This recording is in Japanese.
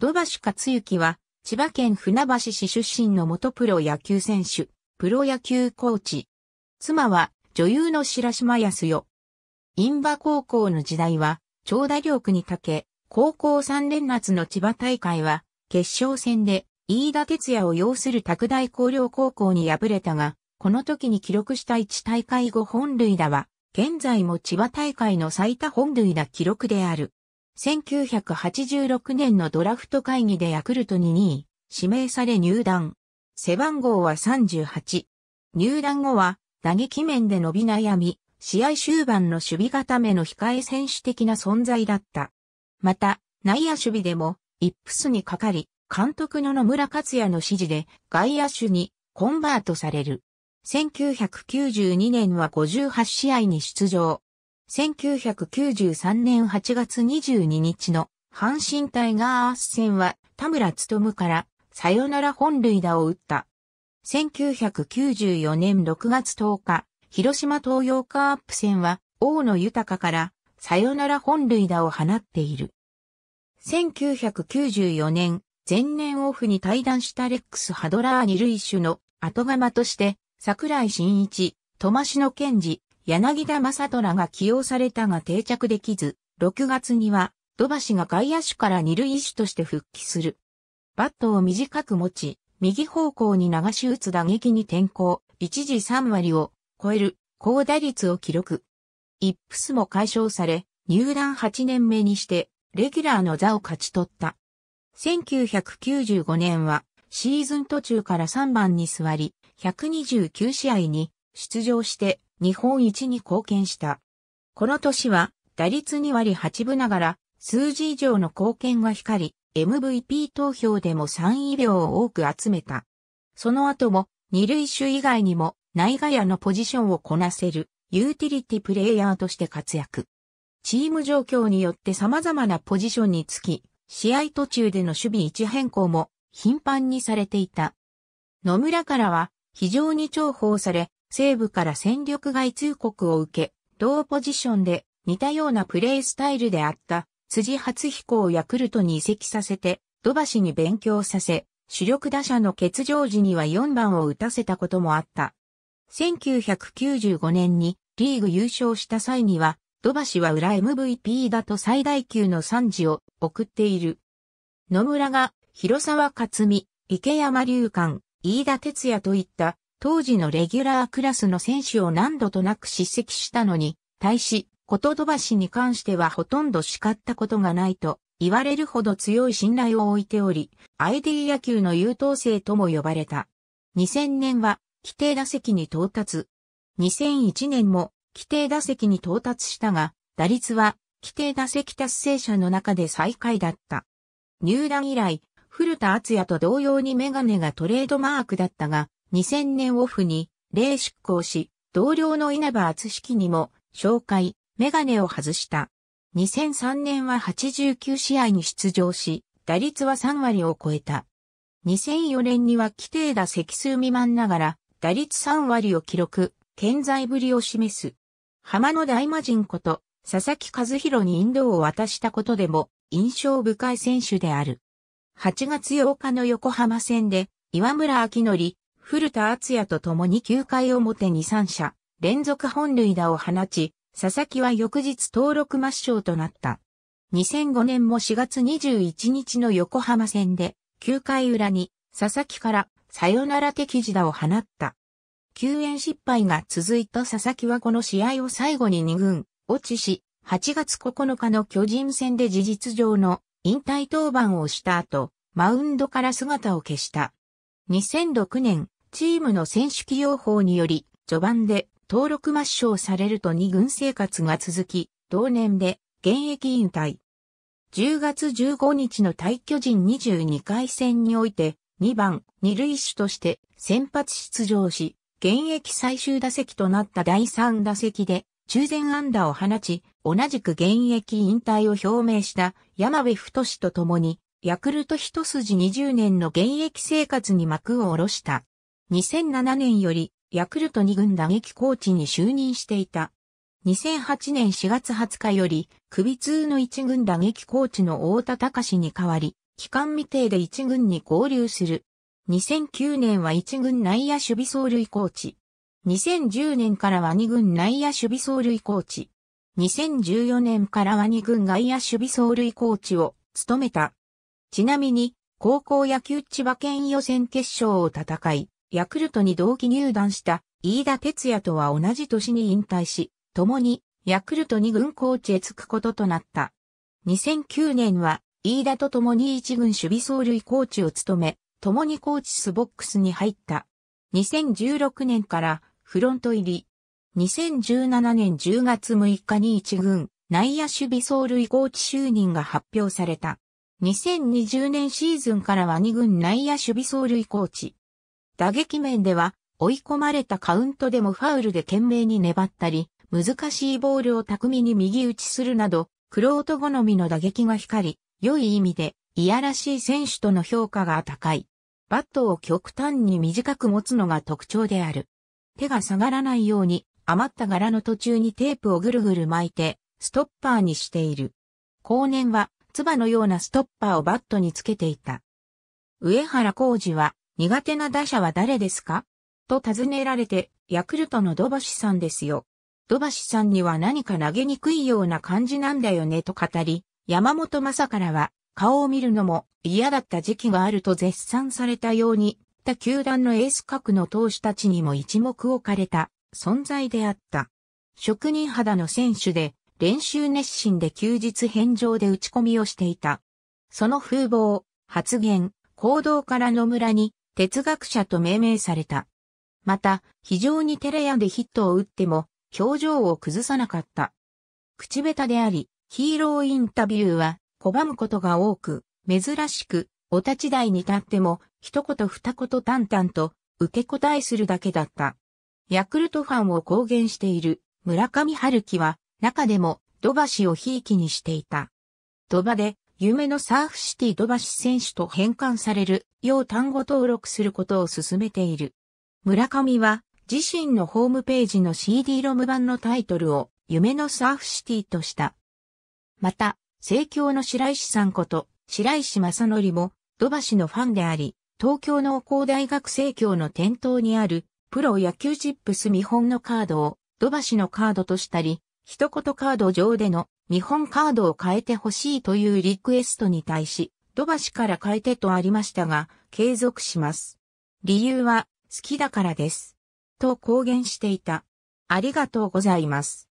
土橋克幸は、千葉県船橋市出身の元プロ野球選手、プロ野球コーチ。妻は、女優の白島康代。印旛高校の時代は、長打力に長け、高校3連夏の千葉大会は、決勝戦で、飯田哲也を擁する拓大高陵高校に敗れたが、この時に記録した1大会5本塁打は、現在も千葉大会の最多本塁打記録である。1986年のドラフト会議でヤクルトに2位、指名され入団。背番号は38。入団後は、打撃面で伸び悩み、試合終盤の守備固めの控え選手的な存在だった。また、内野守備でも、イップスにかかり、監督の野村克也の指示で外野手にコンバートされる。1992年は58試合に出場。1993年8月22日の阪神タイガース戦は田村務からサヨナラ本塁打を打った。1994年6月10日、広島東洋カープ戦は大野豊からサヨナラ本塁打を放っている。1994年、前年オフに対談したレックス・ハドラー二塁手の後釜として、桜井真一、戸間野健治、柳田正虎が起用されたが定着できず、6月には土橋が外野手から二塁手として復帰する。バットを短く持ち、右方向に流し打つ打撃に転向、一時3割を超える高打率を記録。イップスも解消され、入団8年目にして、レギュラーの座を勝ち取った。1995年は、シーズン途中から3番に座り、129試合に出場して日本一に貢献した。この年は打率2割8分ながら数字以上の貢献が光り、MVP 投票でも3位票を多く集めた。その後も二塁手以外にも内外野のポジションをこなせるユーティリティプレイヤーとして活躍。チーム状況によって様々なポジションにつき、試合途中での守備位置変更も頻繁にされていた。野村からは非常に重宝され、西部から戦力外通告を受け、同ポジションで似たようなプレイスタイルであった辻初彦をヤクルトに移籍させて、土橋に勉強させ、主力打者の欠場時には4番を打たせたこともあった。1995年にリーグ優勝した際には、土橋は裏 MVP だと最大級の賛辞を送っている。野村が広沢克美、池山隆館、飯田哲也といった当時のレギュラークラスの選手を何度となく叱責したのに、対し、こと飛ばしに関してはほとんど叱ったことがないと言われるほど強い信頼を置いており、ID 野球の優等生とも呼ばれた。2000年は規定打席に到達。2001年も規定打席に到達したが、打率は規定打席達成者の中で最下位だった。入団以来、古田敦也と同様にメガネがトレードマークだったが、2000年オフに、例出向し、同僚の稲葉厚式にも、紹介、メガネを外した。2003年は89試合に出場し、打率は3割を超えた。2004年には規定打席数未満ながら、打率3割を記録、健在ぶりを示す。浜の大魔人こと、佐々木和弘にインドを渡したことでも、印象深い選手である。8月8日の横浜戦で、岩村明則、古田敦也と共に9回表に3者、連続本塁打を放ち、佐々木は翌日登録抹消となった。2005年も4月21日の横浜戦で、9回裏に佐々木からサヨナラ的時打を放った。救援失敗が続いた佐々木はこの試合を最後に2軍、落ちし、8月9日の巨人戦で事実上の引退登板をした後、マウンドから姿を消した。2006年、チームの選手起用法により、序盤で登録抹消されると2軍生活が続き、同年で現役引退。10月15日の対巨人22回戦において、2番、二塁手として先発出場し、現役最終打席となった第3打席で、中前安打を放ち、同じく現役引退を表明した山部太と共に、ヤクルト一筋20年の現役生活に幕を下ろした。2007年よりヤクルト2軍打撃コーチに就任していた。2008年4月20日より、首通の1軍打撃コーチの大田隆に代わり、期間未定で1軍に合流する。2009年は1軍内野守備走塁コーチ。2010年からは2軍内野守備走塁コーチ。2014年からは2軍外野守備走塁コーチを務めた。ちなみに、高校野球千葉県予選決勝を戦い、ヤクルトに同期入団した飯田哲也とは同じ年に引退し、共にヤクルトに軍コーチへ着くこととなった。2009年は飯田と共に一軍守備走塁コーチを務め、共にコーチスボックスに入った。2016年からフロント入り。2017年10月6日に一軍内野守備走塁コーチ就任が発表された。2020年シーズンからは2軍内野守備走塁コーチ。打撃面では、追い込まれたカウントでもファウルで懸命に粘ったり、難しいボールを巧みに右打ちするなど、クロート好みの打撃が光り、良い意味で、いやらしい選手との評価が高い。バットを極端に短く持つのが特徴である。手が下がらないように、余った柄の途中にテープをぐるぐる巻いて、ストッパーにしている。後年は、ツバのようなストッパーをバットにつけていた。上原浩二は、苦手な打者は誰ですかと尋ねられて、ヤクルトの土橋さんですよ。土橋さんには何か投げにくいような感じなんだよねと語り、山本正からは顔を見るのも嫌だった時期があると絶賛されたように、他球団のエース格の投手たちにも一目置かれた存在であった。職人肌の選手で練習熱心で休日返上で打ち込みをしていた。その風貌、発言、行動から野村に哲学者と命名された。また、非常にテレ屋でヒットを打っても、表情を崩さなかった。口下手であり、ヒーローインタビューは拒むことが多く、珍しく、お立ち台に立っても、一言二言淡々と、受け答えするだけだった。ヤクルトファンを公言している村上春樹は、中でも、土橋をひいきにしていた。土場で、夢のサーフシティ土橋選手と変換される要単語登録することを進めている。村上は自身のホームページの CD ロム版のタイトルを夢のサーフシティとした。また、政教の白石さんこと白石正則も土橋のファンであり、東京農工大学生協の店頭にあるプロ野球チップス見本のカードを土橋のカードとしたり、一言カード上での見本カードを変えてほしいというリクエストに対し、土橋から変えてとありましたが、継続します。理由は、好きだからです。と公言していた。ありがとうございます。